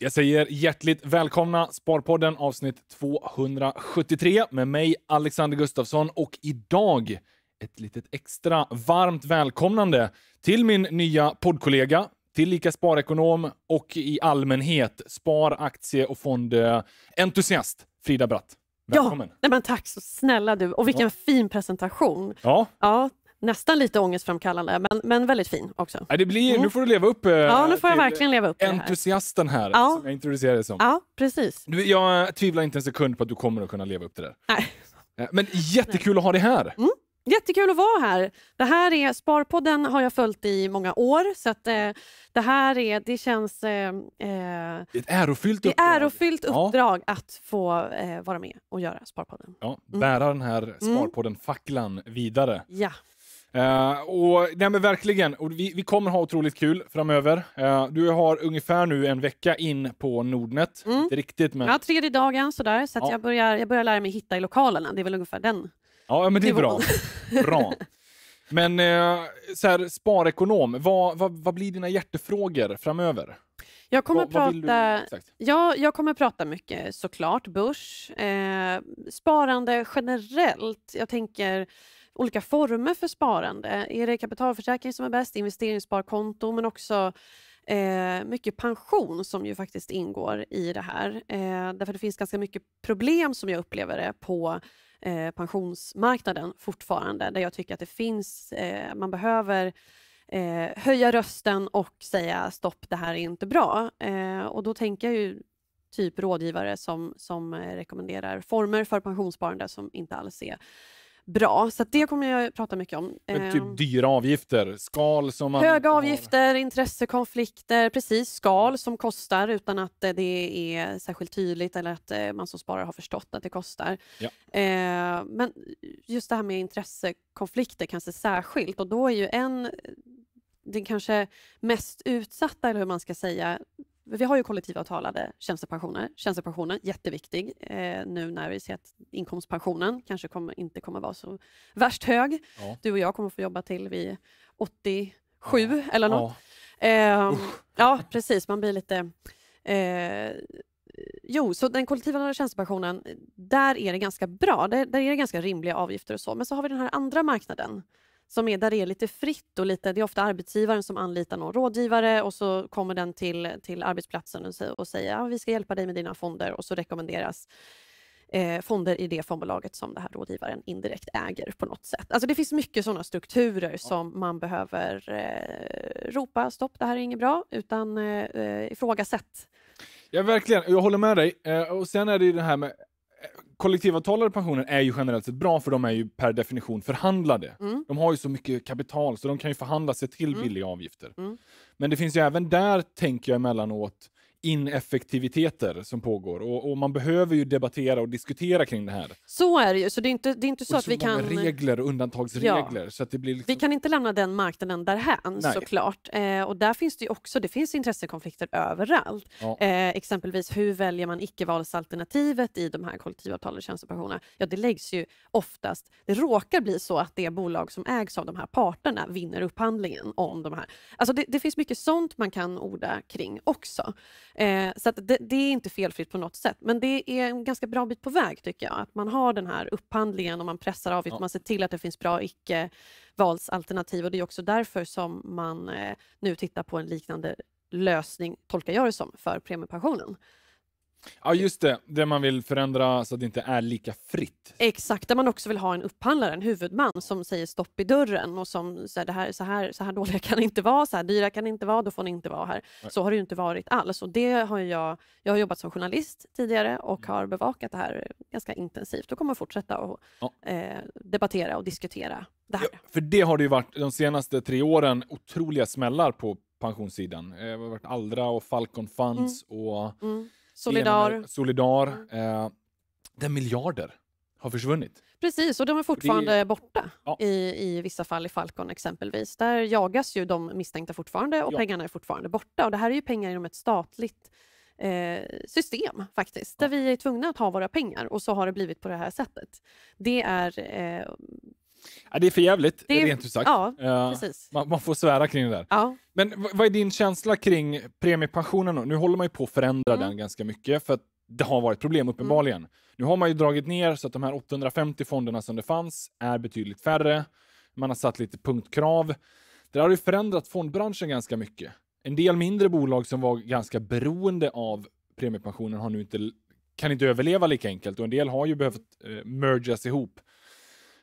Jag säger hjärtligt välkomna Sparpodden avsnitt 273 med mig Alexander Gustafsson och idag ett litet extra varmt välkomnande till min nya poddkollega, tillika sparekonom och i allmänhet spar-, aktie och fondentusiast eh, Frida Bratt. Välkommen. Ja, nej men tack så snälla du. Och vilken ja. fin presentation. Ja. ja nästan lite ångestframkallande, men, men väldigt fin också. Ja, det blir, mm. Nu får du leva upp, eh, ja, nu får jag verkligen leva upp entusiasten här, här ja. som jag introducerade dig som. Ja, precis. Du, jag eh, tvivlar inte en sekund på att du kommer att kunna leva upp till det. Nej. Eh, men jättekul Nej. att ha dig här! Mm. Jättekul att vara här. Det här är, Sparpodden har jag följt i många år. Så att, eh, det här är, det känns... Eh, eh ett ärofyllt det uppdrag. ärofyllt uppdrag ja. att få eh, vara med och göra Sparpodden. Ja, mm. bära mm. den här mm. Sparpodden-facklan vidare. Ja. Uh, och, nej men verkligen, och vi, vi kommer ha otroligt kul framöver. Uh, du har ungefär nu en vecka in på Nordnet. Mm. riktigt men... Ja, tredje dagen sådär. Så ja. jag, börjar, jag börjar lära mig hitta i lokalerna. Det är väl ungefär den Ja, men det är bra. bra. Men eh, så här, sparekonom, vad, vad, vad blir dina hjärtefrågor framöver? Jag kommer, Va, prata, ja, jag kommer prata mycket såklart, börs, eh, sparande generellt. Jag tänker olika former för sparande. Är det kapitalförsäkring som är bäst, investeringssparkonto men också eh, mycket pension som ju faktiskt ingår i det här. Eh, därför det finns ganska mycket problem som jag upplever det på eh, pensionsmarknaden fortfarande där jag tycker att det finns, eh, man behöver eh, höja rösten och säga stopp, det här är inte bra. Eh, och då tänker jag ju typ rådgivare som, som eh, rekommenderar former för pensionssparande som inte alls är bra. Så det kommer jag prata mycket om. Men typ ehm, dyra avgifter, skal som man... Höga avgifter, intressekonflikter, precis. Skal som kostar utan att eh, det är särskilt tydligt eller att eh, man som sparare har förstått att det kostar. Ja. Ehm, men just det här med intressekonflikter kanske särskilt och då är ju en eh, den kanske mest utsatta, eller hur man ska säga, vi har ju kollektivavtalade tjänstepensioner. Tjänstepensionen, jätteviktig eh, nu när vi ser att inkomstpensionen kanske kommer, inte kommer vara så värst hög. Ja. Du och jag kommer få jobba till vid 87 ja. eller något. Ja. Eh, ja. precis. Man blir lite... Eh, jo, så den kollektivavtalade tjänstepensionen, där är det ganska bra. Där, där, är det ganska rimliga avgifter och så. Men så har vi den här andra marknaden som är, där det är lite fritt och lite, det är ofta arbetsgivaren som anlitar någon rådgivare och så kommer den till, till arbetsplatsen och, och säger att vi ska hjälpa dig med dina fonder och så rekommenderas eh, fonder i det fondbolaget som den här rådgivaren indirekt äger på något sätt. Alltså det finns mycket sådana strukturer som man behöver eh, ropa stopp, det här är inget bra, utan eh, eh ifrågasätt. Ja, verkligen. Jag håller med dig. Eh, och sen är det ju det här med kollektivavtalade pensioner är ju generellt sett bra för de är ju per definition förhandlade. Mm. De har ju så mycket kapital så de kan ju förhandla sig till mm. billiga avgifter. Mm. Men det finns ju även där, tänker jag emellanåt, ineffektiviteter som pågår och, och, man behöver ju debattera och diskutera kring det här. Så är det ju, så det är inte, det är inte så, så, att vi kan... regler och undantagsregler. Ja. Så att det blir liksom... Vi kan inte lämna den marknaden därhän Nej. såklart. Eh, och där finns det ju också, det finns intressekonflikter överallt. Ja. Eh, exempelvis hur väljer man icke-valsalternativet i de här kollektivavtalen tjänstepensionerna? Ja, det läggs ju oftast, det råkar bli så att det bolag som ägs av de här parterna vinner upphandlingen om de här. Alltså det, det finns mycket sånt man kan orda kring också. Eh, så det, det, är inte felfritt på något sätt, men det är en ganska bra bit på väg tycker jag. Att man har den här upphandlingen och man pressar avgift, ja. man ser till att det finns bra icke-valsalternativ och det är också därför som man eh, nu tittar på en liknande lösning, tolkar jag det som, för premiepensionen. Ja, just det. Det man vill förändra så att det inte är lika fritt. Exakt, där man också vill ha en upphandlare, en huvudman som säger stopp i dörren och som säger det här, så, här, så här dåliga kan det inte vara, så här dyra kan det inte vara, då får ni inte vara här. Nej. Så har det ju inte varit alls. Och det har jag, jag har jobbat som journalist tidigare och mm. har bevakat det här ganska intensivt och kommer fortsätta att ja. eh, debattera och diskutera det här. Ja, för det har det ju varit de senaste tre åren otroliga smällar på pensionssidan. Eh, det har varit Allra och Falcon Funds mm. och mm Solidar. Solidar. Mm. Eh, där miljarder har försvunnit. Precis, och de är fortfarande är... borta ja. i, i vissa fall i Falcon exempelvis. Där jagas ju de misstänkta fortfarande och ja. pengarna är fortfarande borta. Och Det här är ju pengar inom ett statligt eh, system faktiskt, ja. där vi är tvungna att ha våra pengar och så har det blivit på det här sättet. Det är eh, Ja, det är för jävligt, det... rent ut sagt. Ja, ja. precis. Man, man, får svära kring det där. Ja. Men vad är din känsla kring premiepensionen? Nu håller man ju på att förändra mm. den ganska mycket, för att det har varit problem mm. uppenbarligen. Mm. Nu har man ju dragit ner så att de här 850 fonderna som det fanns är betydligt färre. Man har satt lite punktkrav. Det har ju förändrat fondbranschen ganska mycket. En del mindre bolag som var ganska beroende av premiepensionen har nu inte, kan inte överleva lika enkelt och en del har ju behövt eh, mergas ihop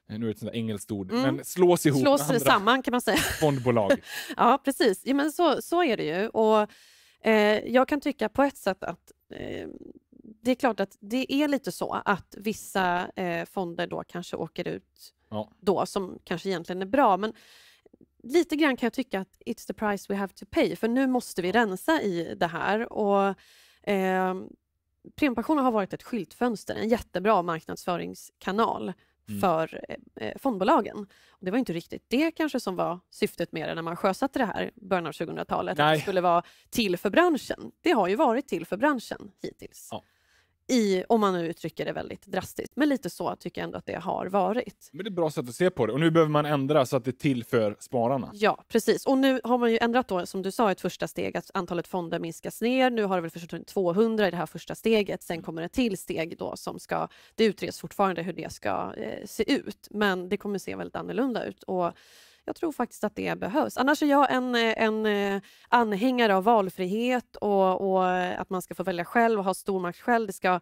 nu är det ett sånt engelskt ord, mm. men slås ihop slås med andra samman, kan man säga. fondbolag. ja, precis. Ja, men så, så är det ju. Och, eh, jag kan tycka på ett sätt att eh, det är klart att det är lite så att vissa eh, fonder då kanske åker ut ja. då, som kanske egentligen är bra. Men lite grann kan jag tycka att it's the price we have to pay, för nu måste vi rensa i det här. Och, eh, Premiepensioner har varit ett skyltfönster, en jättebra marknadsföringskanal Mm. för eh, eh, fondbolagen. Och det var inte riktigt det kanske som var syftet med det när man sjösatte det här början av 2000-talet, att det skulle vara till för branschen. Det har ju varit till för branschen hittills. Ja i, om man nu uttrycker det väldigt drastiskt. Men lite så tycker jag ändå att det har varit. Men det är ett bra sätt att se på det. Och nu behöver man ändra så att det tillför spararna. Ja, precis. Och nu har man ju ändrat då, som du sa, ett första steg att antalet fonder minskas ner. Nu har det väl försvunnit 200 i det här första steget. Sen kommer ett till steg då som ska, det utreds fortfarande hur det ska eh, se ut. Men det kommer se väldigt annorlunda ut. Och jag tror faktiskt att det behövs. Annars är jag en, eh, en eh, anhängare av valfrihet och, och eh, att man ska få välja själv och ha stormakt själv. Det ska,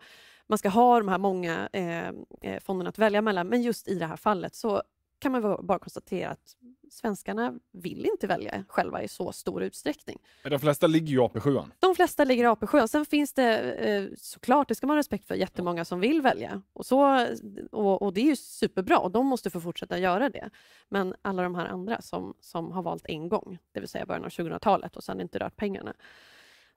man ska ha de här många eh, fonderna att välja mellan, men just i det här fallet så kan man bara konstatera att svenskarna vill inte välja själva i så stor utsträckning. Men de flesta ligger ju i AP7. De flesta ligger i AP7. Sen finns det eh, såklart, det ska man ha respekt för, jättemånga som vill välja. Och, så, och, och det är ju superbra och de måste få fortsätta göra det. Men alla de här andra som, som har valt en gång, det vill säga början av 2000-talet och sen inte rört pengarna.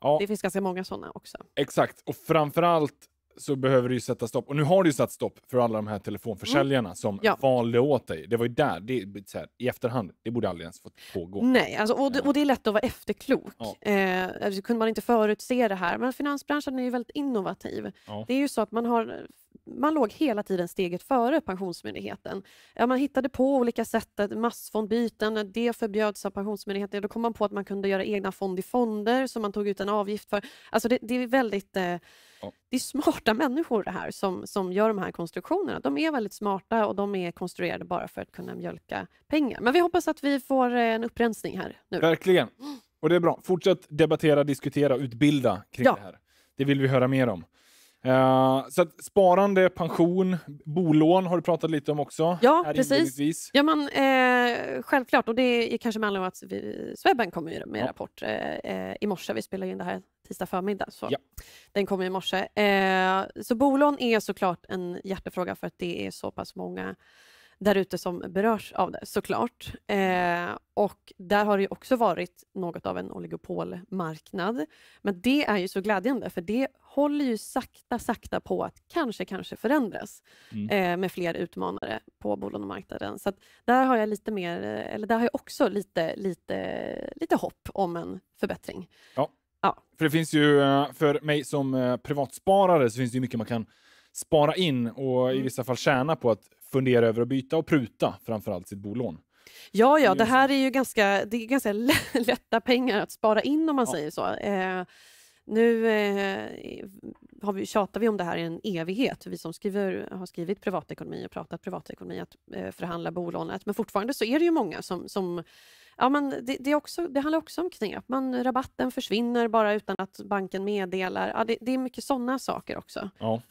Ja. Det finns ganska många sådana också. Exakt, och framförallt så behöver du ju sätta stopp. Och nu har du ju satt stopp för alla de här telefonförsäljarna mm. som ja. valde åt dig. Det var ju där, det, så här, i efterhand, det borde aldrig ens fått pågå. Nej, alltså, och, det, eh. och det är lätt att vara efterklok. Ja. Eh, alltså, kunde man inte förutse det här? Men finansbranschen är ju väldigt innovativ. Ja. Det är ju så att man har man låg hela tiden steget före Pensionsmyndigheten. man hittade på olika sätt, massfondbyten, det förbjöds av Pensionsmyndigheten. Då kom man på att man kunde göra egna fond i fonder som man tog ut en avgift för. Alltså det, det är väldigt eh, det är smarta människor det här som, som gör de här konstruktionerna. De är väldigt smarta och de är konstruerade bara för att kunna mjölka pengar. Men vi hoppas att vi får eh, en upprensning här nu. Verkligen. Och det är bra. Fortsätt debattera, diskutera och utbilda kring ja. det här. Det vill vi höra mer om. Uh, så sparande, pension, bolån har du pratat lite om också. Ja, precis. Ja, men, eh, självklart. Och det är kanske med anledning av att vi, Swedbank kom med en ja. rapport eh, eh, i morse. Vi spelar in det här tisdag förmiddag. Så ja. Den kom i morse. Eh, så bolån är såklart en hjärtefråga för att det är så pass många där ute som berörs av det såklart. Eh, och där har det ju också varit något av en oligopolmarknad. Men det är ju så glädjande för det håller ju sakta, sakta på att kanske, kanske förändras mm. eh, med fler utmanare på bolånemarknaden. Så där har jag lite mer, eller där har jag också lite, lite, lite hopp om en förbättring. Ja. ja. För det finns ju, eh, för mig som eh, privatsparare så finns det ju mycket man kan spara in och i mm. vissa fall tjäna på att fundera över att byta och pruta framförallt sitt bolån. Ja, ja, det här liksom- är ju ganska, det är ganska lätta pengar att spara in om man ja. säger så. Eh, nu eh, har vi, tjatar vi om det här i en evighet, vi som skriver, har skrivit privatekonomi och pratat privatekonomi, att eh, förhandla bolånet. Men fortfarande så är det ju många som, som ja, men det, det, är också, det handlar också om knep. Man, rabatten försvinner bara utan att banken meddelar. Ja, det, det är mycket sådana saker också. Ja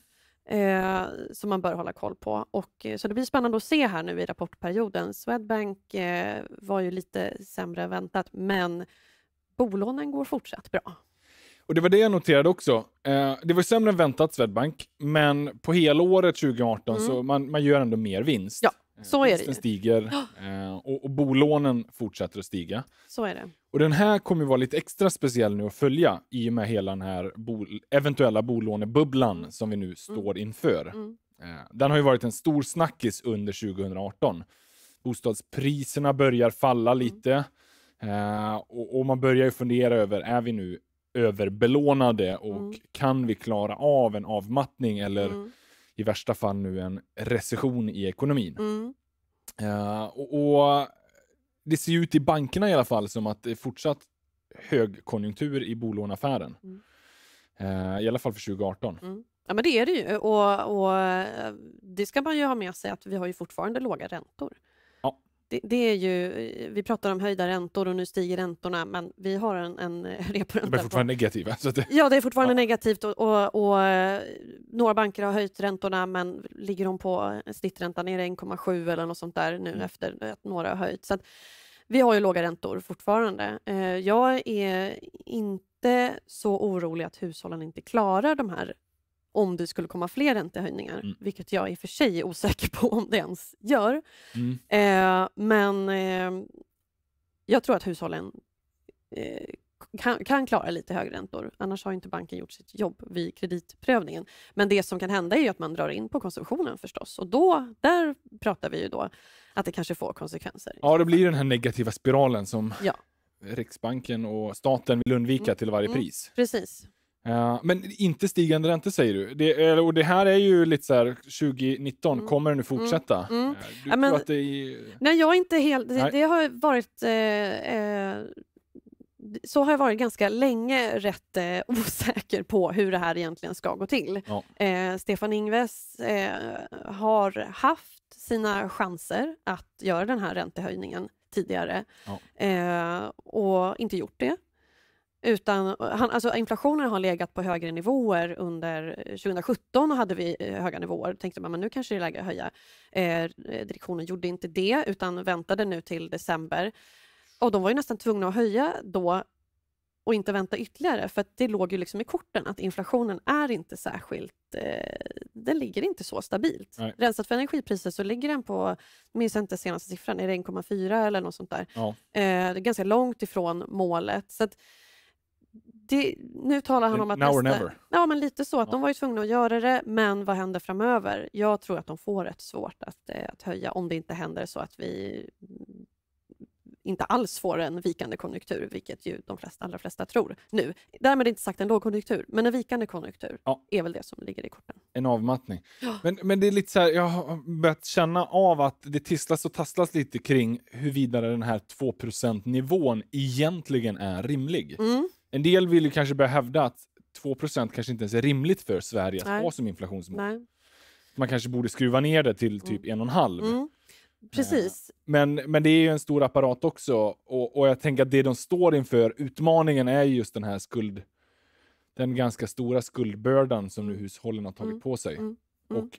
eh, som man bör hålla koll på. Och, eh, så det blir spännande att se här nu i rapportperioden. Swedbank eh, var ju lite sämre än väntat, men bolånen går fortsatt bra. Och Det var det jag noterade också. Eh, det var sämre än väntat, Swedbank, men på helåret 2018 mm. så man, man gör ändå mer vinst. Ja. Eh, Så är det stiger eh, och, och bolånen fortsätter att stiga. Så är det. Och den här kommer vara lite extra speciell nu att följa i och med hela den här bo, eventuella bolånebubblan som vi nu mm. står inför. Mm. Eh, den har ju varit en stor snackis under 2018. Bostadspriserna börjar falla mm. lite mm. och, och man börjar ju fundera över, är vi nu överbelånade och mm. kan vi klara av en avmattning eller mm i värsta fall nu en recession i ekonomin. Mm. Uh, och, och, Det ser ut i bankerna i alla fall som att det är fortsatt högkonjunktur i bolånaffären. Mm. Uh, I alla fall för 2018. Mm. Ja, men det är det ju. Och, och, eh, det ska man ju ha med sig att vi har ju fortfarande låga räntor det, det, är ju, eh, vi pratar om höjda räntor och nu stiger räntorna, men vi har en, en eh, reporänta. De är fortfarande negativa. Så det... Ja, det är fortfarande ja. negativt och, och, och, eh, några banker har höjt räntorna, men ligger de på snitträntan är det 1,7 eller något sånt där nu mm. efter att några har höjt. Så att, vi har ju låga räntor fortfarande. Jag är inte så orolig att hushållen inte klarar de här om det skulle komma fler räntehöjningar, mm. vilket jag i och för sig är osäker på om det ens gör. Mm. Eh, men eh, jag tror att hushållen eh, kan, kan, klara lite högre räntor. Annars har inte banken gjort sitt jobb vid kreditprövningen. Men det som kan hända är att man drar in på konsumtionen förstås. Och då, där pratar vi ju då att det kanske får konsekvenser. Ja, det blir den här negativa spiralen som ja. Riksbanken och staten vill undvika mm. till varje mm. pris. Precis men inte stigande räntor säger du. Det, och det här är ju lite så här 2019, mm. kommer det nu mm. fortsätta? Mm. Mm. Du ja, men, att det är... Nej, jag är inte helt... Det, det har varit... Eh, eh, så har jag varit ganska länge rätt eh, osäker på hur det här egentligen ska gå till. Ja. Eh, Stefan Ingves eh, har haft sina chanser att göra den här räntehöjningen tidigare ja. Eh, och inte gjort det. Utan, han, alltså inflationen har legat på högre nivåer under 2017 eh, och hade vi eh, höga nivåer. Då tänkte man men nu kanske det är läge att höja. Eh, direktionen gjorde inte det utan väntade nu till december. Och de var ju nästan tvungna att höja då och inte vänta ytterligare för det låg ju liksom i korten att inflationen är inte särskilt, eh, den ligger inte så stabilt. Nej. Rensat för energipriser så ligger den på, minns jag inte senaste siffran, är det 1,4 eller något sånt där? Ja. Eh, det är ganska långt ifrån målet. Så att, det, nu talar han om att... Now nästa, Ja, men lite så. Att ja. De var ju tvungna att göra det, men vad händer framöver? Jag tror att de får rätt svårt att, eh, att höja om det inte händer så att vi mm, inte alls får en vikande konjunktur, vilket ju de flesta, allra flesta tror nu. Därmed inte sagt en lågkonjunktur, men en vikande konjunktur ja. är väl det som ligger i korten. En avmattning. Ja. Men, men det är lite så här, jag har börjat känna av att det tisslas och tasslas lite kring huruvida den här 2 nivån egentligen är rimlig. Mm. En del vill ju kanske börja hävda att 2 kanske inte ens är rimligt för Sverige att Nej. ha som inflationsmål. Nej. Man kanske borde skruva ner det till typ mm. 1,5. Mm. Precis. Eh, men, men det är ju en stor apparat också och, och jag tänker att det de står inför, utmaningen är just den här skuld, den ganska stora skuldbördan som nu hushållen har tagit mm. på sig. Mm. mm. Och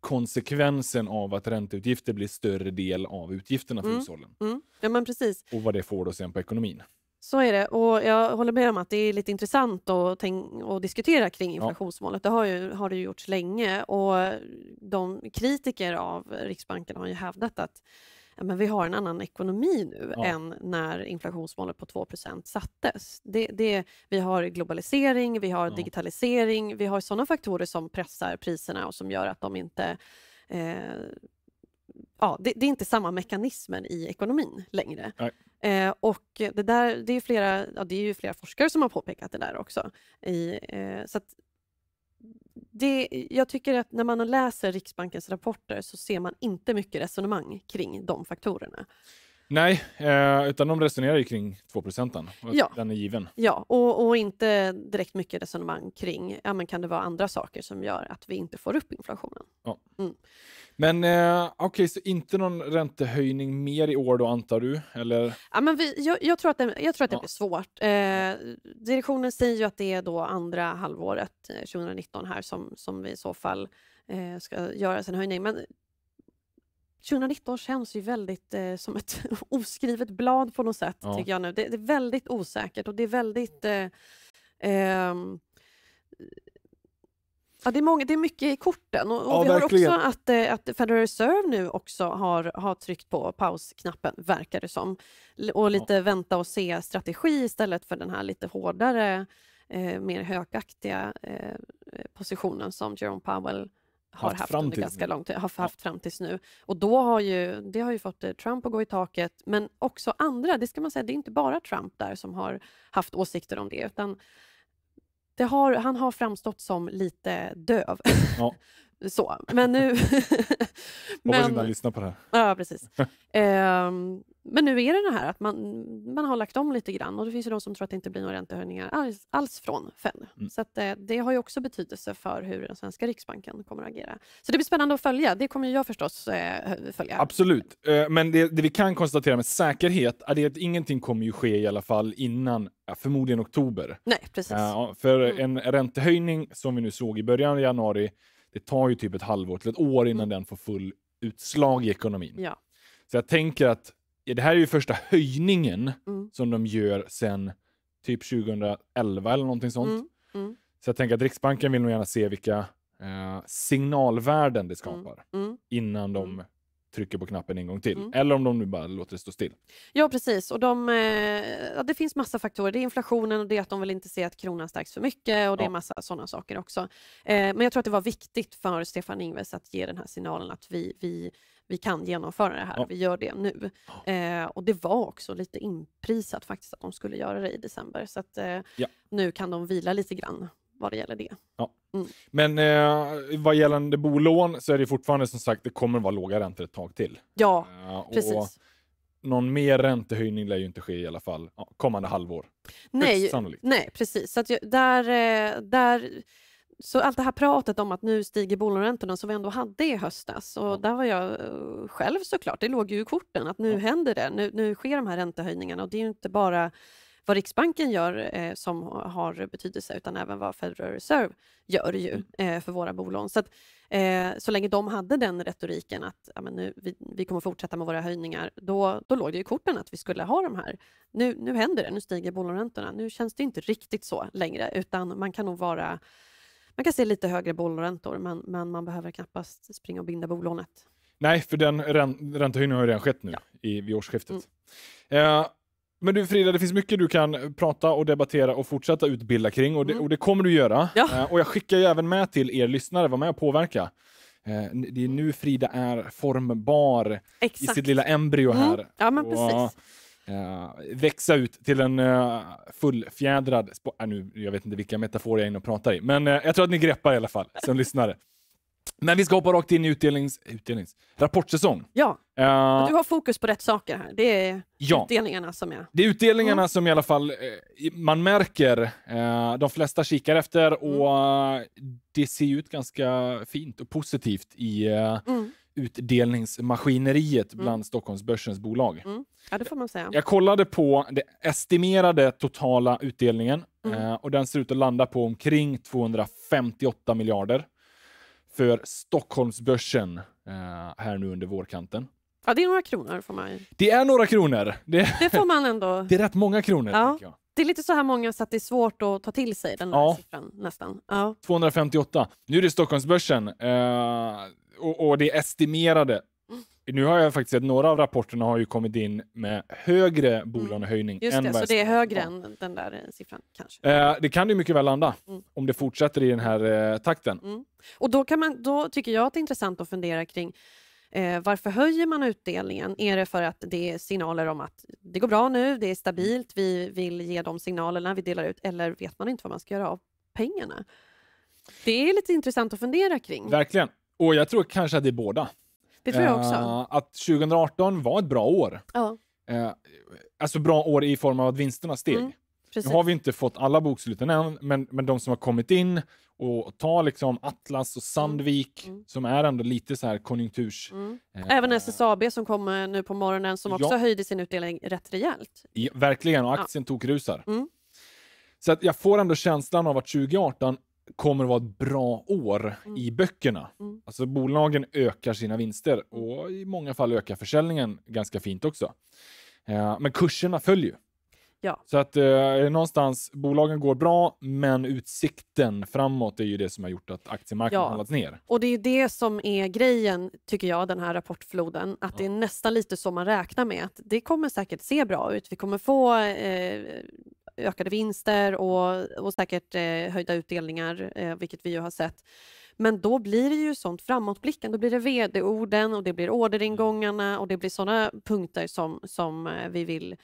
konsekvensen av att ränteutgifter blir större del av utgifterna för mm. hushållen. Mm. Ja, men precis. Och vad det får då sen på ekonomin. Så är det och jag håller med om att det är lite intressant att, att diskutera kring inflationsmålet. Det har, ju, har det ju gjorts länge och de kritiker av Riksbanken har ju hävdat att ja, men vi har en annan ekonomi nu ja. än när inflationsmålet på 2 sattes. Det, det, vi har globalisering, vi har ja. digitalisering, vi har sådana faktorer som pressar priserna och som gör att de inte eh, ja, det, det, är inte samma mekanismer i ekonomin längre. Eh, och det, där, det, är flera, ja, det är ju flera forskare som har påpekat det där också. I, eh, så det, jag tycker att när man läser Riksbankens rapporter så ser man inte mycket resonemang kring de faktorerna. Nej, eh, utan de resonerar ju kring 2 procenten. Ja. Den är given. Ja, och, och inte direkt mycket resonemang kring ja, men kan det vara andra saker som gör att vi inte får upp inflationen. Ja. Mm. Men eh, okej, okay, så inte någon räntehöjning mer i år då antar du? Eller? Ja, men vi, jag, jag tror att det, jag tror att det ja. blir svårt. Eh, direktionen säger ju att det är då andra halvåret 2019 eh, här som, som vi i så fall ska göra en höjning. Men 2019 känns ju väldigt eh, som ett oskrivet blad på något sätt, ja. tycker jag nu. Det, det, är väldigt osäkert och det är väldigt... Eh, eh, ja, det, är många, det är mycket i korten och, och ja, vi verkligen. har också att, eh, att Federal Reserve nu också har, har tryckt på pausknappen, verkar det som. Och lite vänta och se-strategi istället för den här lite hårdare, eh, mer högaktiga eh, positionen som Jerome Powell har haft, haft under ganska lång tid, har haft ja. fram tills nu. Och då har ju, det har ju fått eh, Trump att gå i taket, men också andra. Det ska man säga, det är inte bara Trump där som har haft åsikter om det, utan har, han har framstått som lite döv ja. Så, men nu... men, Hoppas inte lyssnar på det här. Ja, precis. um, men nu är det det här att man, man har lagt om lite grann och det finns ju de som tror att det inte blir några räntehöjningar alls, alls från Fed. Mm. Så att, det, eh, det har ju också betydelse för hur den svenska Riksbanken kommer att agera. Så det blir spännande att följa. Det kommer jag förstås eh, följa. Absolut, eh, men det, det, vi kan konstatera med säkerhet är att ingenting kommer ju ske i alla fall innan förmodligen oktober. Nej, precis. Eh, för mm. en räntehöjning som vi nu såg i början av januari det tar ju typ ett halvår till ett år innan mm. den får full utslag i ekonomin. Ja. Så jag tänker att ja, det här är ju första höjningen mm. som de gör sen typ 2011 eller någonting sånt. Mm. Mm. Så jag tänker att Riksbanken vill nog gärna se vilka eh, signalvärden det mm, skapar mm. innan de trycker på knappen en gång till. Mm. Eller om de nu bara låter det stå still. Ja, precis. Och de, eh, ja, det finns massa faktorer. Det är inflationen och det är att de vill inte se att kronan stärks för mycket och det ja. är massa sådana saker också. Eh, men jag tror att det var viktigt för Stefan Ingves att ge den här signalen att vi, vi, vi kan genomföra det här. Ja. Vi gör det nu. Eh, och det var också lite inprisat faktiskt att de skulle göra det i december. Så att, eh, nu kan de vila lite grann vad det gäller det. Ja. Mm. Men eh, vad gällande bolån så är det fortfarande som sagt, det kommer vara låga räntor ett tag till. Ja, eh, precis. Och, någon mer räntehöjning lär ju inte ske i alla fall kommande halvår. Nej, nej precis. Så att jag, där, eh, där, så allt det här pratet om att nu stiger bolåneräntorna som vi ändå hade i höstas och ja. där var jag eh, själv såklart, det låg ju i korten att nu ja. händer det, nu, nu sker de här räntehöjningarna och det är ju inte bara vad Riksbanken gör eh, som har betydelse, utan även vad Federal Reserve gör ju mm. eh, för våra bolån. Så, att, eh, så länge de hade den retoriken att ja, men nu, vi, vi kommer fortsätta med våra höjningar, då, då låg det i korten att vi skulle ha de här. Nu, nu händer det, nu stiger bolåneräntorna. Nu känns det inte riktigt så längre, utan man kan nog vara man kan se lite högre bolåneräntor men, men man behöver knappast springa och binda bolånet. Nej, för den räntehöjningen har ju redan skett nu ja. i, vid årsskiftet. Mm. Eh, men du Frida, det finns mycket du kan prata och debattera och fortsätta utbilda kring och det, mm. och det kommer du göra. Ja. Eh, och jag skickar ju även med till er lyssnare, var med och påverka. Eh, det är nu Frida är formbar Exakt. i sitt lilla embryo mm. här. Ja, men och, precis. Eh, växa ut till en uh, fullfjädrad... Äh, nu, jag vet inte vilka metaforer jag är inne och pratar i, men eh, jag tror att ni greppar i alla fall som lyssnare. Men vi ska hoppa rakt in i utdelnings, utdelnings, rapportsäsong. Ja, uh, du har fokus på rätt saker här. Det är ja, utdelningarna som är... Det är utdelningarna mm. som i alla fall eh, man märker uh, de flesta kikar efter mm. och uh, det ser ut ganska fint och positivt i mm. utdelningsmaskineriet mm. bland mm. Stockholmsbörsens bolag. Mm. Ja, det får man säga. Jag kollade på den estimerade totala utdelningen och den ser ut att landa på omkring 258 miljarder för Stockholmsbörsen eh, här nu under vårkanten. Ja, det är några kronor får man Det är några kronor. Det, det får man ändå. Det är rätt många kronor. Ja. Det är lite så här många så att det är svårt att ta till sig den här ja. siffran nästan. Ja. 258. Nu är det Stockholmsbörsen eh, och, och, det estimerade nu har jag faktiskt sett några av rapporterna har ju kommit in med högre mm. bolånehöjning. Mm. Just än så det är högre än den där eh, siffran kanske? Eh, det kan det mycket väl landa mm. om det fortsätter i den här eh, takten. Mm. Och då, kan man, då tycker jag att det är intressant att fundera kring eh, varför höjer man utdelningen? Är det för att det är signaler om att det går bra nu, det är stabilt, vi vill ge de signalerna vi delar ut eller vet man inte vad man ska göra av pengarna? Det är lite intressant att fundera kring. Verkligen. Och jag tror kanske att det är båda. Det tror jag också. Eh, att 2018 var ett bra år. Ja. Eh, alltså bra år i form av att vinsterna steg. Mm, nu har vi inte fått alla boksluten än, men, men de som har kommit in och ta liksom Atlas och Sandvik mm. mm. som är ändå lite så här konjunkturs... Mm. Eh, Även eh, SSAB som kom nu på morgonen som också ja. höjde sin utdelning rätt rejält. Ja, verkligen, och aktien ja. tokrusar. Mm. Så att jag får ändå känslan av att 2018 kommer att vara ett bra år mm. i böckerna. Mm. Alltså bolagen ökar sina vinster mm. och i många fall ökar försäljningen ganska fint också. Eh, men kurserna följer Ja. Så att eh, någonstans, bolagen går bra, men utsikten framåt är ju det som har gjort att aktiemarknaden ja. handlats ner. Och det är det som är grejen, tycker jag, den här rapportfloden. Att ja. det är nästan lite som man räknar med. Att det kommer säkert se bra ut. Vi kommer få eh, ökade vinster och, och säkert eh, höjda utdelningar, eh, vilket vi ju har sett. Men då blir det ju sånt framåtblickande. Då blir det vd-orden och det blir mm. orderingångarna och det blir sådana punkter som, som eh, vi vill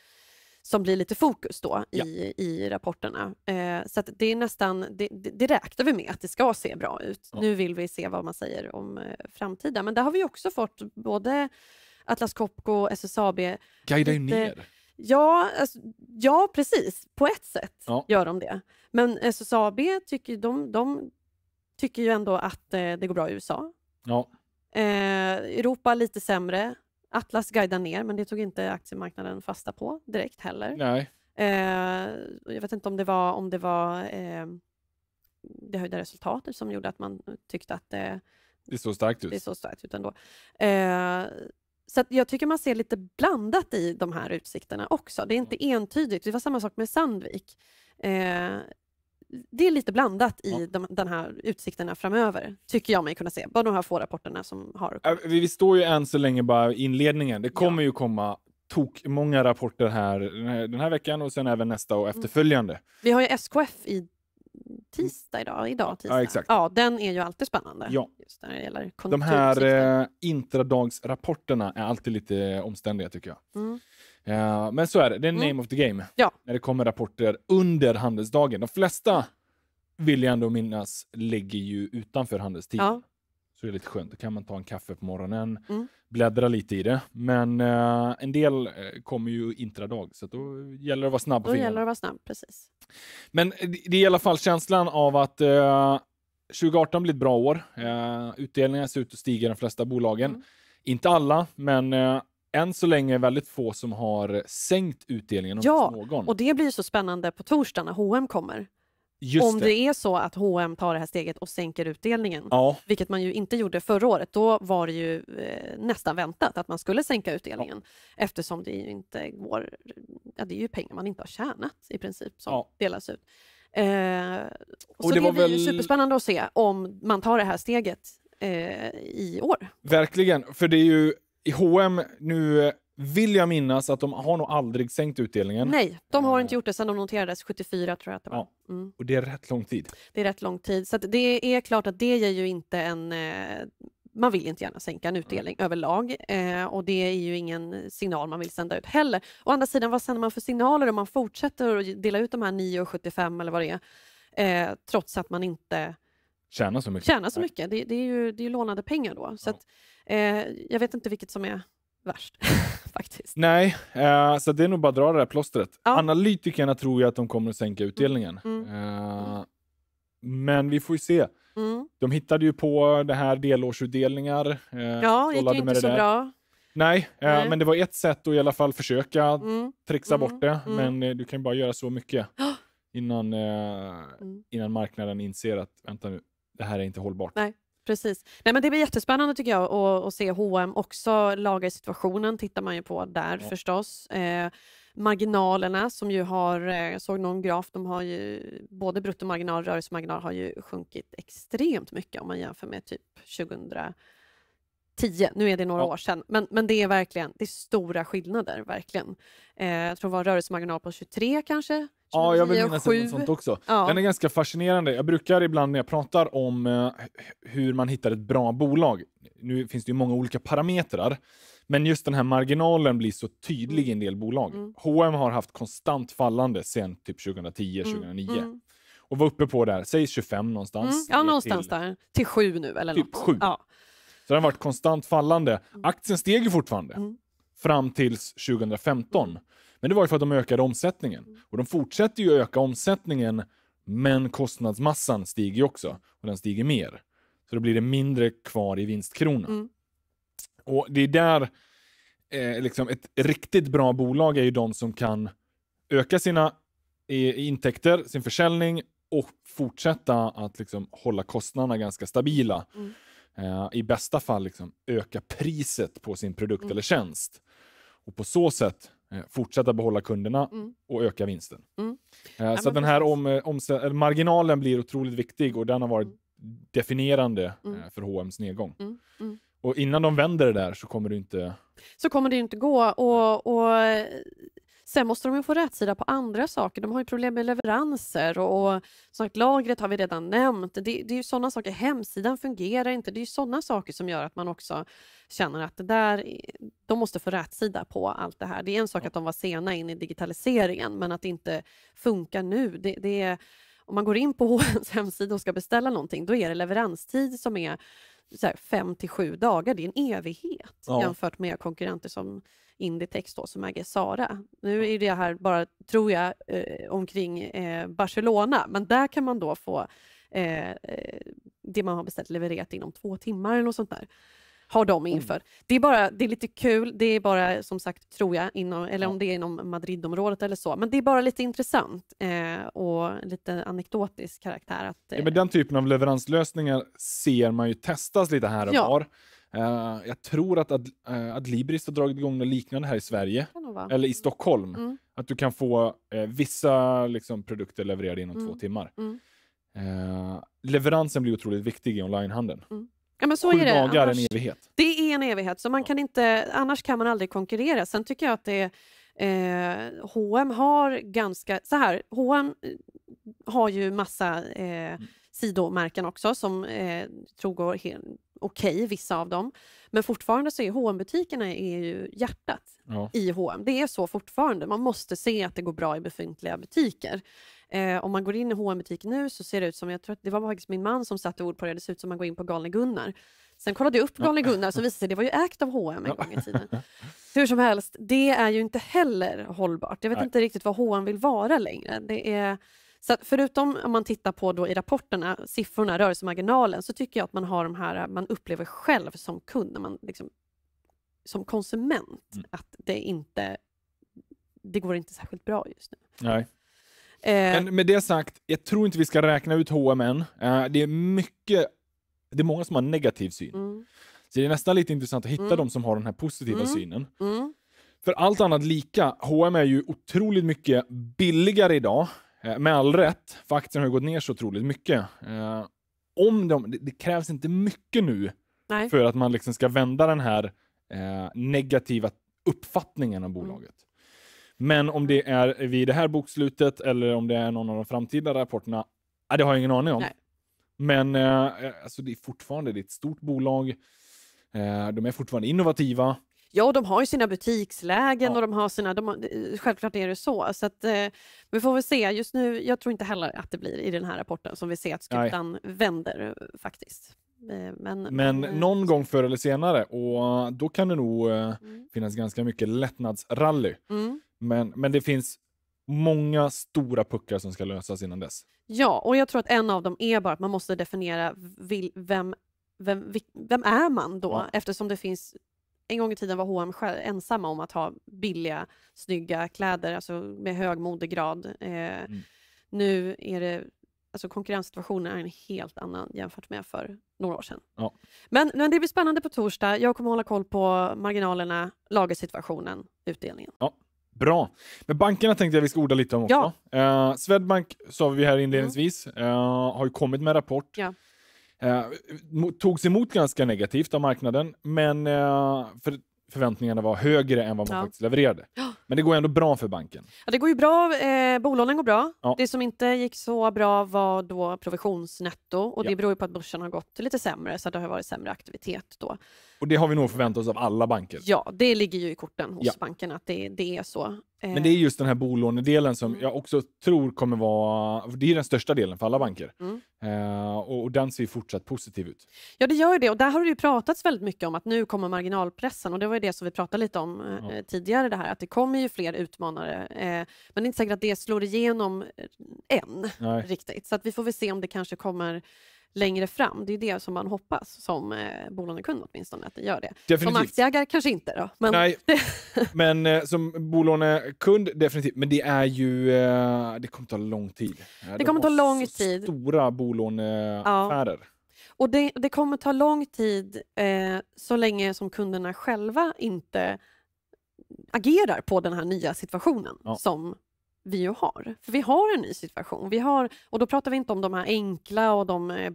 som blir lite fokus då ja. i, rapporterna. Eh, så det är nästan, det, det räknar vi med att det ska se bra ut. Ja. Nu vill vi se vad man säger om eh, framtiden. Men där har vi också fått både Atlas Copco, och SSAB. Guida lite, ner. Ja, alltså, ja, precis. På ett sätt ja. gör de det. Men eh, SSAB tycker, de, de tycker ju ändå att eh, det går bra i USA. Ja. Eh, Europa lite sämre. Atlas guidar ner, men det tog inte aktiemarknaden fasta på direkt heller. Nej. Eh, jag vet inte om det var, om det, var eh, det höjda resultatet som gjorde att man tyckte att eh, det såg starkt ut. Det såg starkt ut ändå. Så jag tycker man ser lite blandat i de här utsikterna också. Det är inte entydigt. Det var samma sak med Sandvik. Eh, det är lite blandat i ja. de, den här utsikterna framöver, tycker jag mig kunna se. Bara de här få rapporterna som har... Vi står ju än så länge bara i inledningen. Det kommer ja. ju komma tok många rapporter här eh, den här veckan och sen även nästa och mm. efterföljande. Vi har ju SKF i tisdag idag. idag tisdag. Ja, exakt. ja, den är ju alltid spännande. Ja. Just när det gäller De här eh, intradagsrapporterna är alltid lite eh, omständiga tycker jag. Mm. Eh, men så är det, det är mm. name mm. of the game. Ja. När det kommer rapporter under handelsdagen. De flesta vill jag ändå minnas ligger ju utanför handelstiden. Ja. Så det är lite skönt. Då kan man ta en kaffe på morgonen, mm. bläddra lite i det. Men eh, en del eh, kommer ju intradag, så då gäller det att vara snabb Då gäller det att vara snabb, precis. Men eh, det är i alla fall känslan av att eh, 2018 blir ett bra år. Eh, utdelningarna ser ut att stiga i de flesta bolagen. Mm. Inte alla, men eh, än så länge väldigt få som har sänkt utdelningen. Ja, någon. och det blir så spännande på torsdag när H&M kommer. Just om det. det. är så att H&M tar det här steget och sänker utdelningen, ja. vilket man ju inte gjorde förra året, då var det ju eh, nästan väntat att man skulle sänka utdelningen ja. eftersom det ju inte går, ja, det är ju pengar man inte har tjänat i princip som ja. delas ut. Eh, och och så det, blir väl... ju superspännande att se om man tar det här steget eh, i år. Verkligen, för det är ju i H&M nu eh, vill jag minnas att de har nog aldrig sänkt utdelningen. Nej, de har eh. inte gjort det sedan de noterades 74 tror jag att det var. Mm. Och det är rätt lång tid. Det är rätt lång tid. Så det är klart att det ger ju inte en... Eh, man vill inte gärna sänka en utdelning mm. överlag eh, och det är ju ingen signal man vill sända ut heller. Å andra sidan, vad sänder man för signaler om man fortsätter att dela ut de här 9,75 eller vad det är eh, trots att man inte tjänar så mycket? Tjänar så mycket. Det, det, är ju det är lånade pengar då. Så ja. att, eh, jag vet inte vilket som är värst faktiskt. Nej, eh, så det är nog bara att dra det där plåstret. Ja. Analytikerna tror ju att de kommer att sänka utdelningen. Mm. mm. Eh, men vi får ju se. Mm. De hittade ju på det här delårsutdelningar. Eh, ja, gick ju inte så bra. Nej, eh, Nej. men det var ett sätt att i alla fall försöka mm. trixa mm. bort det. Mm. Men eh, du kan ju bara göra så mycket mm. innan, eh, innan marknaden inser att vänta nu, det här är inte hållbart. Nej precis. Nej, men det blir jättespännande tycker jag att, att se H&M också laga situationen tittar man ju på där ja. förstås. Eh, marginalerna som ju har, jag eh, såg någon graf, de har ju både bruttomarginal och rörelsemarginal har ju sjunkit extremt mycket om man jämför med typ 2010. Nu är det några ja. år sedan, men, men det är verkligen det är stora skillnader. verkligen. Eh, jag tror det var rörelsemarginal på 23 kanske Ja, jag vill minnas något sånt också. Ja. Den är ganska fascinerande. Jag brukar ibland när jag pratar om eh, hur man hittar ett bra bolag, nu finns det ju många olika parametrar, men just den här marginalen blir så tydlig mm. i en del bolag. Mm. H&M har haft konstant fallande sedan typ 2010, 2009. Mm, mm. Och var uppe på där, säg 25 någonstans. Mm, ja, någonstans till, där. Till 7 nu eller typ något. 7. Ja. Så den har varit konstant fallande. Mm. Aktien steg ju fortfarande fram tills 2015. Men det var ju för att de ökade omsättningen. Och de fortsätter ju öka omsättningen, men kostnadsmassan stiger också. Och den stiger mer. Så då blir det mindre kvar i vinstkronan. Mm. Och det är där, eh, liksom ett riktigt bra bolag är ju de som kan öka sina eh, intäkter, sin försäljning och fortsätta att liksom, hålla kostnaderna ganska stabila. Mm. Eh, I bästa fall liksom, öka priset på sin produkt mm. eller tjänst och på så sätt eh, fortsätta behålla kunderna mm. och öka vinsten. Mm. Eh, så den här om, eh, om, eh, marginalen blir otroligt viktig och den har varit mm. definierande mm. för H&M's nedgång. Mm. Mm. Och innan de vänder det där så kommer det inte... Så kommer det inte gå. Och, och Sen måste de ju få rätsida på andra saker. De har ju problem med leveranser och, och sagt, lagret har vi redan nämnt. Det, det är ju sådana saker. Hemsidan fungerar inte. Det är ju sådana saker som gör att man också känner att det där, de måste få rätsida på allt det här. Det är en sak att de var sena in i digitaliseringen, men att det inte funkar nu. Det, det är, om man går in på HNs hemsida och ska beställa någonting, då är det leveranstid som är så här, fem till sju dagar, det är en evighet ja. jämfört med konkurrenter som Inditex då, som äger Sara. Nu är det här bara, tror jag, eh, omkring eh, Barcelona, men där kan man då få eh, eh det man har beställt levererat inom två timmar eller något sånt där har de inför. Mm. Det, är bara, det är lite kul, det är bara som sagt, tror jag, inom, eller om det är inom Madridområdet eller så, men det är bara lite intressant eh, och lite anekdotisk karaktär. Att, eh... ja, men eh, den typen av leveranslösningar ser man ju testas lite här och ja. var. Uh, jag tror att Ad, uh, Adlibris har dragit igång något liknande här i Sverige, eller i mm. Stockholm. Mm. Att du kan få uh, vissa liksom, produkter levererade inom mm. två timmar. Mm. leveransen blir otroligt viktig i onlinehandeln. Mm. Ja, men så Sju är det. dagar annars, är en evighet. Det är en evighet, så man kan inte, annars kan man aldrig konkurrera. Sen tycker jag att det är Eh, H&M har ganska... Så här, H&M har ju massa eh, mm. sidomärken också som eh, tror går okej, okay, vissa av dem. Men fortfarande så är hm butikerna är ju hjärtat ja. i H&M. Det är så fortfarande. Man måste se att det går bra i befintliga butiker. Eh, om man går in i hm butiken nu så ser det ut som, jag tror att det var faktiskt min man som satte ord på det, det ser ut som man går in på Galne Gunnar. Sen kollade jag upp Galne Gunnar så visade sig det var ju ägt av H&M en gång i tiden. Hur som helst, det är ju inte heller hållbart. Jag vet Nej. inte riktigt vad H&M vill vara längre. Det är så förutom om man tittar på då i rapporterna, siffrorna, rörelsemarginalen, så tycker jag att man har de här man upplever själv som kund, när man liksom, som konsument, mm. att det inte det går inte särskilt bra just nu. Nej. Eh, Men med det sagt, jag tror inte vi ska räkna ut H&M Eh, det är mycket, det är många som har negativ syn. Mm. Så det är nästan lite intressant att hitta mm. de som har den här positiva mm. synen. Mm. För allt annat lika, H&M är ju otroligt mycket billigare idag Eh, med all rätt, för aktien har ju gått ner så otroligt mycket. Eh, om de, det, krävs inte mycket nu Nej. för att man liksom ska vända den här eh, negativa uppfattningen om mm. bolaget. Men om det är vid det här bokslutet eller om det är någon av de framtida rapporterna, det har jag ingen aning om. Nej. Men alltså, det är fortfarande det är ett stort bolag. de är fortfarande innovativa. Ja, de har ju sina butikslägen ja. och de har sina... De har, självklart är det så. så att, eh, vi får väl se. Just nu, jag tror inte heller att det blir i den här rapporten som vi ser att skutan Nej. vänder faktiskt. Eh, men, men, men, eh, någon gång förr eller senare och då kan det nog eh, mm. finnas ganska mycket lättnadsrally. Mm. Men, men det finns många stora puckar som ska lösas innan dess. Ja, och jag tror att en av dem är bara att man måste definiera vil, vem, vem, vem är man då? Ja. Eftersom det finns en gång i tiden var H&M ensamma om att ha billiga, snygga kläder, alltså med hög modegrad. Eh, mm. Nu är det, alltså konkurrenssituationen är en helt annan jämfört med för några år sedan. Ja. Men, men det blir spännande på torsdag. Jag kommer hålla koll på marginalerna, lagersituationen, utdelningen. Ja. Bra. Men bankerna tänkte jag vi ska orda lite om också. Ja. Eh, Swedbank sa vi här inledningsvis, mm. eh, har ju kommit med en rapport. Ja. Eh, togs emot ganska negativt av marknaden, men eh, för förväntningarna var högre än vad man ja. faktiskt levererade. Men det går ändå bra för banken. Ja, det går ju bra. Eh, bolånen går bra. Ja. Det som inte gick så bra var då provisionsnetto och det beror ju på att börsen har gått lite sämre så det har varit sämre aktivitet då. Och det har vi nog förväntat oss av alla banker. Ja, det ligger ju i korten hos ja. bankerna att det, det är så. Men det är eh, just den här bolånedelen som mm. jag också tror kommer vara, det är den största delen för alla banker. Mm. Eh, och, den ser ju fortsatt positiv ut. Ja, det gör ju det. Och där har det ju pratats väldigt mycket om att nu kommer marginalpressen och det var ju det som vi pratade lite om eh, ja. tidigare det här att det kommer ju fler utmanare. Eh, men det är inte säkert att det slår igenom än Nej. riktigt. Så att vi får väl se om det kanske kommer längre fram. Det är det som man hoppas som eh, bolånekund åtminstone, att det gör det. Definitivt. Som aktieägare kanske inte då. Men Nej, men eh, som bolånekund definitivt. Men det är ju, eh, det kommer ta lång tid. Eh, det, kommer ta lång tid. Stora bolåneaffärer. Ja. Och det, det, kommer ta lång tid eh, så länge som kunderna själva inte agerar på den här nya situationen ja. som vi ju har. För vi har en ny situation. Vi har, och då pratar vi inte om de här enkla och de eh,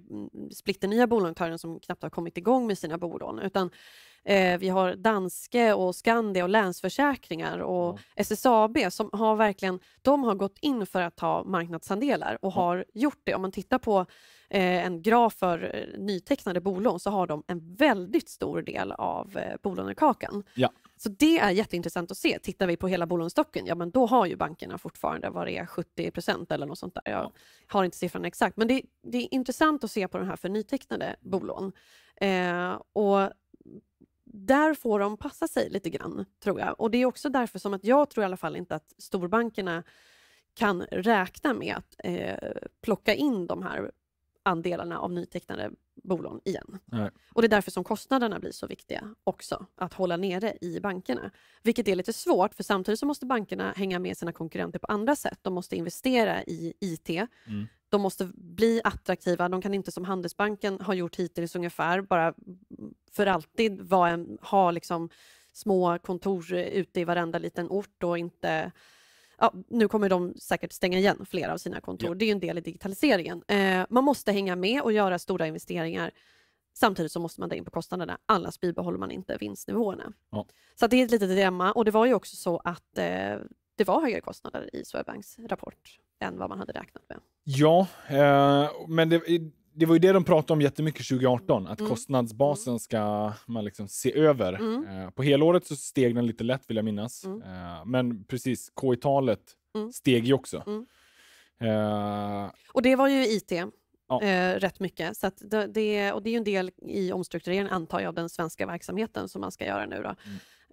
splitternya bolagentören som knappt har kommit igång med sina bolån, utan eh, vi har Danske och Skandia och Länsförsäkringar och mm. SSAB som har verkligen, de har gått in för att ta marknadsandelar och mm. har gjort det. Om man tittar på Eh, en graf för eh, nytecknade bolån så har de en väldigt stor del av eh, bolånekakan. Ja. Så det är jätteintressant att se. Tittar vi på hela bolånestocken, ja men då har ju bankerna fortfarande vad det är, 70 procent eller något sånt där. Jag har inte siffran exakt, men det, det, är intressant att se på den här för nytecknade bolån. Eh, och där får de passa sig lite grann, tror jag. Och det är också därför som att jag tror i alla fall inte att storbankerna kan räkna med att eh, plocka in de här andelarna av nytecknade bolån igen. Nej. Och Det är därför som kostnaderna blir så viktiga också, att hålla nere i bankerna. Vilket är lite svårt, för samtidigt så måste bankerna hänga med sina konkurrenter på andra sätt. De måste investera i IT. Mm. De måste bli attraktiva. De kan inte som Handelsbanken har gjort hittills ungefär, bara för alltid en, ha liksom små kontor ute i varenda liten ort och inte ja, nu kommer de säkert stänga igen flera av sina kontor. Ja. Det är en del i digitaliseringen. Eh, man måste hänga med och göra stora investeringar. Samtidigt så måste man dra in på kostnaderna. Annars bibehåller man inte vinstnivåerna. Ja. Så det är ett litet dilemma. Och det var ju också så att eh, det var högre kostnader i Swedbanks rapport än vad man hade räknat med. Ja, eh, men det, det var ju det de pratade om jättemycket 2018, att mm. kostnadsbasen mm. ska man liksom se över. Mm. Eh, på helåret så steg den lite lätt vill jag minnas, mm. eh, men precis, KI-talet mm. steg ju också. Mm. Eh, och det var ju IT. Ja. Eh, rätt mycket. Så det, det, och det är ju en del i omstruktureringen, antar jag, av den svenska verksamheten som man ska göra nu. Då.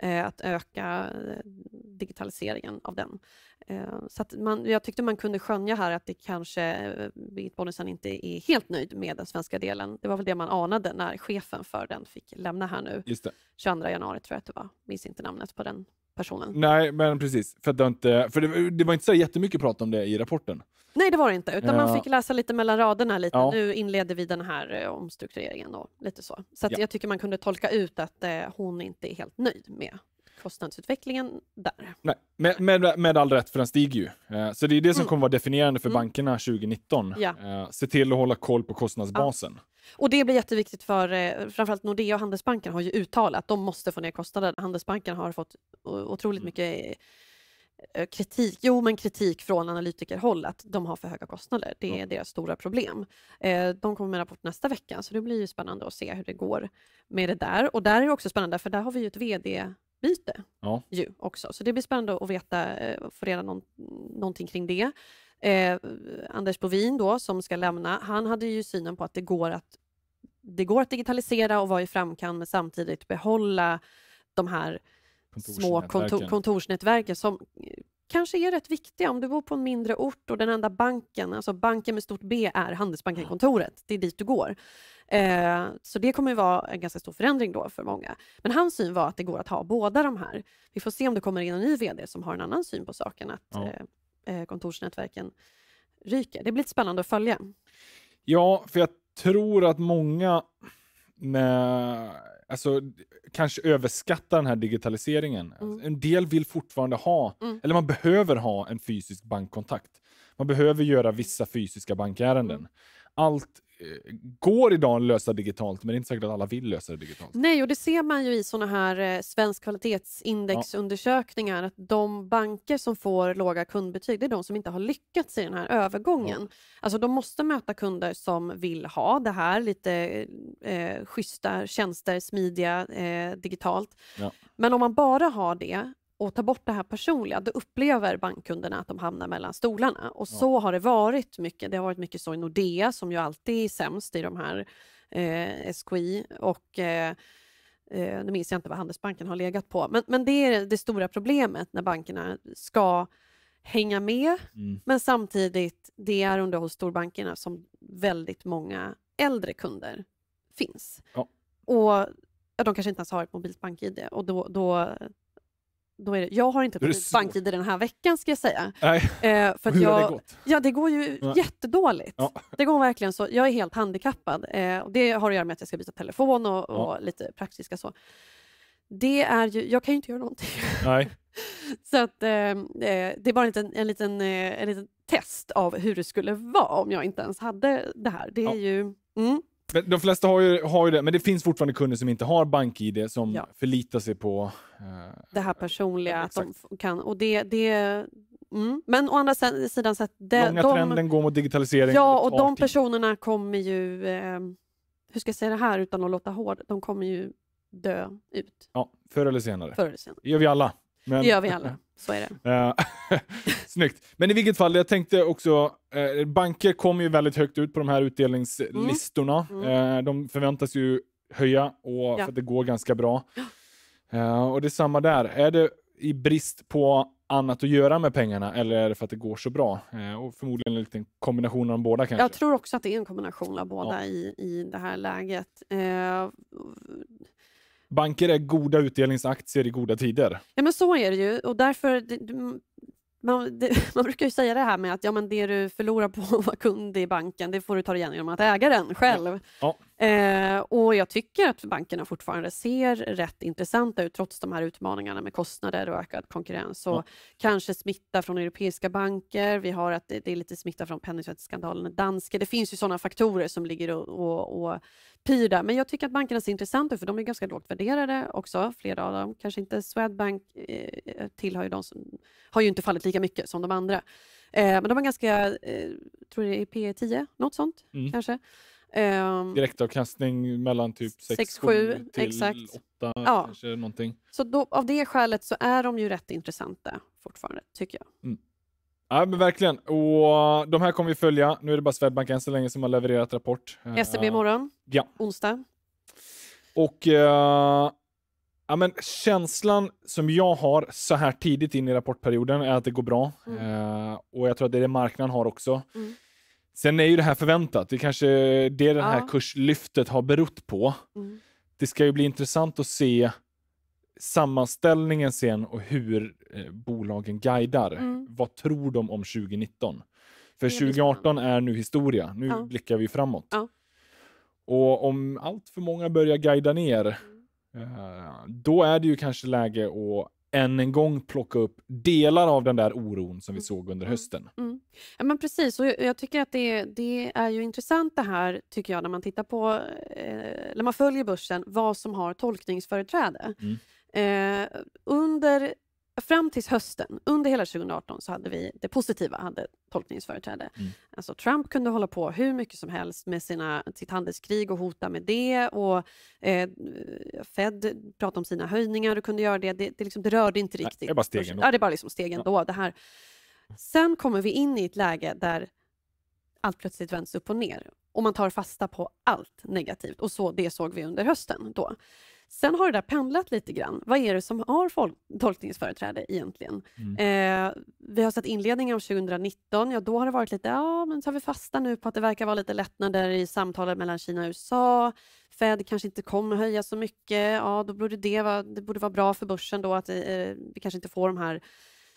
Eh, att öka eh, digitaliseringen av den. Eh, så man, jag tyckte man kunde skönja här att det kanske Birgit Bonnesen inte är helt nöjd med den svenska delen. Det var väl det man anade när chefen för den fick lämna här nu. Just det. 22 januari tror jag att det var. Minns inte namnet på den personen. Nej, men precis. För, det, inte, för det, det var inte så jättemycket prat om det i rapporten. Nej, det var det inte, utan ja. man fick läsa lite mellan raderna. Lite. Ja. Nu inleder vi den här eh, omstruktureringen. Då, lite så så ja. jag tycker man kunde tolka ut att eh, hon inte är helt nöjd med kostnadsutvecklingen där. Nej, med, med, med all rätt, för den stiger ju. Eh, så det är det som mm. kommer vara definierande för mm. bankerna 2019. Ja. Eh, se till att hålla koll på kostnadsbasen. Och det blir jätteviktigt för eh, framförallt Nordea och Handelsbanken har ju uttalat att de måste få ner kostnaderna. Handelsbanken har fått otroligt mm. mycket eh, Eh, kritik, jo men kritik från analytikerhåll att de har för höga kostnader. Det är mm. deras stora problem. Eh, de kommer med en rapport nästa vecka så det blir ju spännande att se hur det går med det där. Och där är det också spännande för där har vi ju ett VD-byte ja. ju också. Så det blir spännande att veta, eh, få reda någon, någonting kring det. Eh, Anders Bovin då som ska lämna, han hade ju synen på att det går att, det går att digitalisera och vara i framkant men samtidigt behålla de här små kontor, kontorsnätverken som eh, kanske är rätt viktiga om du bor på en mindre ort och den enda banken, alltså banken med stort B är Handelsbanken-kontoret, det är dit du går. Eh, så det kommer vara en ganska stor förändring då för många. Men hans syn var att det går att ha båda de här. Vi får se om det kommer in en ny VD som har en annan syn på saken, att ja. Eh, kontorsnätverken ryker. Det blir spännande att följa. Ja, för jag tror att många med alltså, kanske överskattar den här digitaliseringen. Mm. Alltså, en del vill fortfarande ha, mm. eller man behöver ha en fysisk bankkontakt. Man behöver göra vissa fysiska bankärenden. Mm. Allt Eh, går idag att lösa digitalt, men det är inte säkert att alla vill lösa det digitalt. Nej, och det ser man ju i såna här eh, Svensk kvalitetsindexundersökningar, ja. att de banker som får låga kundbetyg, det är de som inte har lyckats i den här övergången. Ja. Alltså de måste möta kunder som vill ha det här, lite eh, eh schyssta tjänster, smidiga eh, digitalt. Ja. Men om man bara har det, och ta bort det här personliga, då upplever bankkunderna att de hamnar mellan stolarna. Och så har det varit mycket. Det har varit mycket så i Nordea, som ju alltid är sämst i de här eh, SKI. Och, eh, eh, nu minns jag inte vad Handelsbanken har legat på, men, men det är det stora problemet när bankerna ska hänga med, mm. men samtidigt, det är under hos storbankerna som väldigt många äldre kunder finns. Ja. Och ja, de kanske inte ens har ett mobilt bank-id och då, då då är det, jag har inte haft bank-id den här veckan ska jag säga. Eh, för Hur jag, har det gått? Ja, det går ju Nej. jättedåligt. Ja. Det går verkligen så. Jag är helt handikappad. Eh, och det har att göra med att jag ska byta telefon och, ja. och lite praktiska så. Det är ju, jag kan ju inte göra någonting. Nej. Så att, eh, eh, det är bara en liten, en, liten, eh, en liten test av hur det skulle vara om jag inte ens hade det här. Det är ja. ju... Mm. De flesta har ju, har ju det, men det finns fortfarande kunder som inte har BankID som ja. förlitar sig på... Eh, det här personliga, att de kan... Och det, det, mm. Men å andra sidan... Så att det, Många de, trenden går mot digitalisering. Ja, och, de personerna kommer ju... Eh, hur ska jag säga det här utan att låta hård? De kommer ju dö ut. Ja, förr eller senare. Förr eller senare. Det gör vi alla. Men... Det gör vi alla. Så är det. Eh, snyggt. Men i vilket fall, jag tänkte också, eh, banker kommer ju väldigt högt ut på de här utdelningslistorna. Mm. Mm. Eh, de förväntas ju höja och, ja. för att det går ganska bra. Eh, och det är samma där. Är det i brist på annat att göra med pengarna eller är det för att det går så bra? Eh, och förmodligen en liten kombination av de båda kanske? Jag tror också att det är en kombination av båda ja. i, i det här läget. Eh, banker är goda utdelningsaktier i goda tider. Ja, men så är det ju och därför man, det, man, brukar ju säga det här med att ja, men det du förlorar på att vara kund i banken, det får du ta igen genom att äga den själv. Ja. Eh, och jag tycker att bankerna fortfarande ser rätt intressanta ut trots de här utmaningarna med kostnader och ökad konkurrens. Och mm. Kanske smitta från europeiska banker, vi har att det, det är lite smitta från penningtvättsskandalen i Danske. Det finns ju sådana faktorer som ligger och, och, och pyr där. Men jag tycker att bankerna ser intressanta ut för de är ganska lågt värderade också, flera av dem. Kanske inte Swedbank eh, tillhör ju de som har ju inte fallit lika mycket som de andra. Eh, men de är ganska, eh, tror det är P 10, e något sånt mm. kanske. Um, Direktavkastning mellan typ 6-7 till exakt. 8 ja. kanske någonting. Så då, av det skälet så är de ju rätt intressanta fortfarande, tycker jag. Mm. Ja, men verkligen. Och de här kommer vi följa. Nu är det bara Swedbank än så länge som har levererat rapport. SEB imorgon, eh, ja. onsdag. Och uh, ja, men känslan som jag har så här tidigt in i rapportperioden är att det går bra. Mm. Uh, och jag tror att det är det marknaden har också. Mm. Sen är ju det här förväntat. Det är kanske är det här ja. kurslyftet har berott på. Mm. Det ska ju bli intressant att se sammanställningen sen och hur eh, bolagen guidar. Mm. Vad tror de om 2019? För 2018 är nu historia. Nu ja. blickar vi framåt. Ja. Och om allt för många börjar guida ner, mm. eh, då är det ju kanske läge att än en gång plocka upp delar av den där oron som vi mm. såg under mm. hösten. Mm. Ja, men precis, och jag tycker att det, det, är ju intressant det här, tycker jag, när man tittar på, eh, när man följer börsen, vad som har tolkningsföreträde. Mm. Eh, under Fram till hösten, under hela 2018, så hade vi det positiva, hade tolkningsföreträde. Mm. Alltså Trump kunde hålla på hur mycket som helst med sina, sitt handelskrig och hota med det. Och, eh, Fed pratade om sina höjningar och kunde göra det. Det, det, liksom, det rörde inte riktigt. Nej, det är bara stegen då. Ja, det är bara liksom stegen ja. då. Det här. Sen kommer vi in i ett läge där allt plötsligt vänds upp och ner och man tar fasta på allt negativt. Och så, Det såg vi under hösten. då. Sen har det där pendlat lite grann. Vad är det som har folk, tolkningsföreträde egentligen? Mm. Eh, vi har sett inledningen av 2019. Ja, då har det varit lite, ja, men tar vi fasta nu på att det verkar vara lite lättnader i samtalet mellan Kina och USA. Fed kanske inte kommer höja så mycket. Ja, då borde det, vara, det borde vara bra för börsen då att eh, vi kanske inte får de här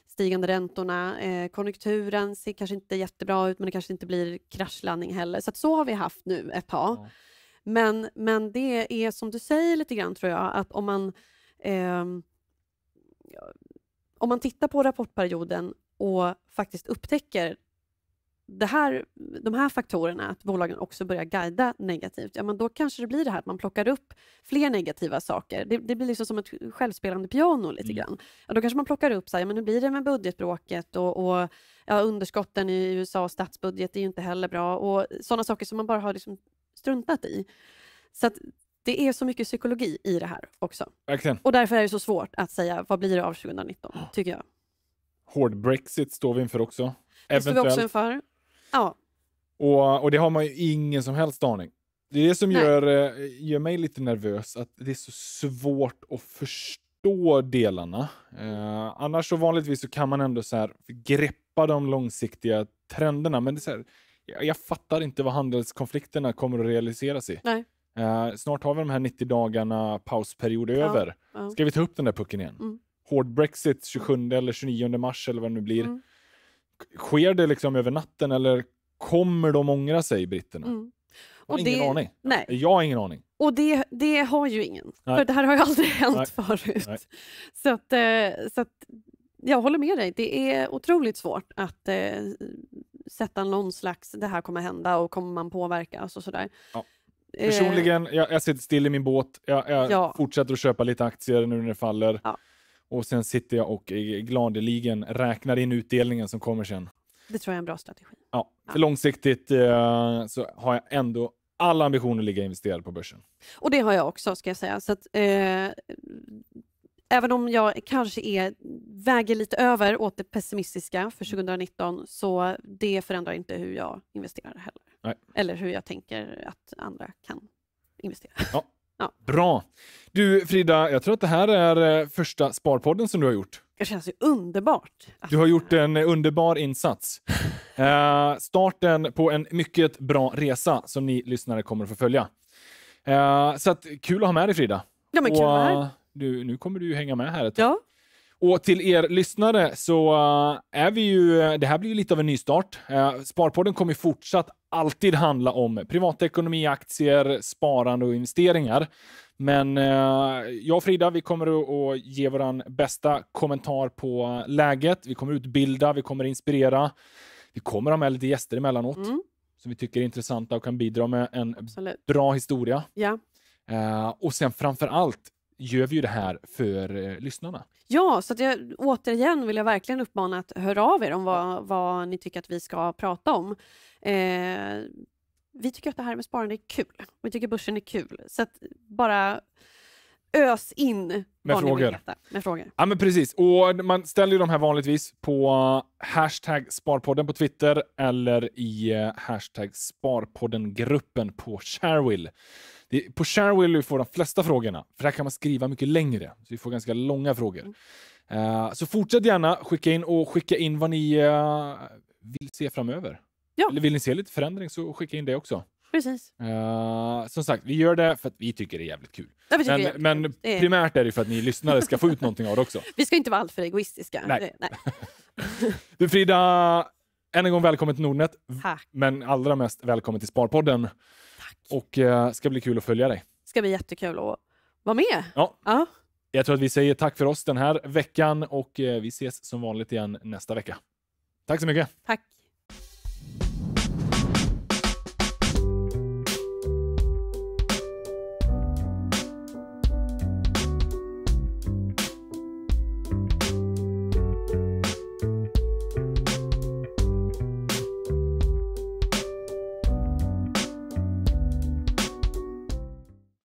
stigande räntorna. Eh, konjunkturen ser kanske inte jättebra ut, men det kanske inte blir kraschlandning heller. Så så har vi haft nu ett tag. Ja. Men, men det är som du säger lite grann, tror jag, att om man, eh, om man tittar på rapportperioden och faktiskt upptäcker det här, de här faktorerna, att bolagen också börjar guida negativt, ja, men då kanske det blir det här att man plockar upp fler negativa saker. Det, det blir liksom som ett självspelande piano lite mm. grann. Ja, då kanske man plockar upp, så här, ja, men nu blir det med budgetbråket och, och ja, underskotten i USA och statsbudget är ju inte heller bra och sådana saker som man bara har liksom struntat i. Så att det är så mycket psykologi i det här också. Verkligen. Och därför är det så svårt att säga vad blir det av 2019, tycker jag. Hård Brexit står vi inför också. Det står vi också inför. Ja. Och, och det har man ju ingen som helst aning. Det är det som gör, eh, gör mig lite nervös, att det är så svårt att förstå delarna. Eh, annars så vanligtvis så kan man ändå så här greppa de långsiktiga trenderna, men det är så här, jag fattar inte vad handelskonflikterna kommer att realiseras i. Uh, snart har vi de här 90 dagarna pausperiod ja, över. Ja. Ska vi ta upp den där pucken igen? Mm. Hård Brexit 27 eller 29 mars eller vad det nu blir. Mm. Sker det liksom över natten eller kommer de ångra sig, britterna? Mm. Och jag har det, ingen aning. Nej. Jag har ingen aning. Och det, det har ju ingen, nej. för det här har ju aldrig hänt nej. förut. Nej. Så, att, eh, så att jag håller med dig, det är otroligt svårt att eh, sätta någon slags, det här kommer hända och kommer man påverkas alltså och sådär. Ja. Eh, Personligen, jag, jag sitter still i min båt, jag, jag ja. fortsätter att köpa lite aktier nu när det faller. Ja. Och sen sitter jag och eh, gladeligen räknar in utdelningen som kommer sen. Det tror jag är en bra strategi. Ja, för ja. långsiktigt eh, så har jag ändå alla ambitioner att ligga investerad på börsen. Och det har jag också ska jag säga. Så att, eh, även om jag kanske är, väger lite över åt det pessimistiska för 2019, mm. så det förändrar inte hur jag investerar heller. Nej. Eller hur jag tänker att andra kan investera. Ja. ja. Bra! Du Frida, jag tror att det här är eh, första Sparpodden som du har gjort. Det känns ju underbart. Du har gjort en eh, underbar insats. eh, starten på en mycket bra resa som ni lyssnare kommer att få följa. Eh, så att, kul att ha med dig Frida. Ja, men kul att vara här. Du, nu kommer du ju hänga med här ett tag. Ja. Och till er lyssnare så eh, är vi ju, det här blir ju lite av en nystart. Eh, Sparpodden kommer fortsatt alltid handla om privatekonomi, aktier, sparande och investeringar. Men eh, jag och Frida, vi kommer att ge vår bästa kommentar på läget. Vi kommer utbilda, vi kommer inspirera. Vi kommer ha med lite gäster emellanåt mm. som vi tycker är intressanta och kan bidra med en Absolut. bra historia. Ja. och sen framför allt gör vi ju det här för eh, lyssnarna. Ja, så att jag, återigen vill jag verkligen uppmana att höra av er om vad, vad ni tycker att vi ska prata om. Eh, vi tycker att det här med sparande är kul. Vi tycker börsen är kul. Så att bara ös in med frågor. med frågor. Ja, men precis. Och man ställer de här vanligtvis på eh, hashtag Sparpodden på Twitter eller i eh, hashtag Sparpodden-gruppen på Sharewill. Det, på Sharewell får de flesta frågorna, för där kan man skriva mycket längre. Så vi får ganska långa frågor. Uh, så fortsätt gärna skicka in och skicka in vad ni uh, vill se framöver. Ja. Eller vill ni se lite förändring så skicka in det också. Precis. Uh, som sagt, vi gör det för att vi tycker det är jävligt kul. Ja, men, jävligt men primärt är det för att ni lyssnare ska få ut någonting av det också. Vi ska inte vara alltför egoistiska. Nej. Nej. du Frida, än en gång välkommen till Nordnet. Tack. Men allra mest välkommen till Sparpodden. Och eh, ska bli kul att följa dig. ska bli jättekul att vara med. Ja. Ja. Jag tror att vi säger tack för oss den här veckan och eh, vi ses som vanligt igen nästa vecka. Tack så mycket. Tack.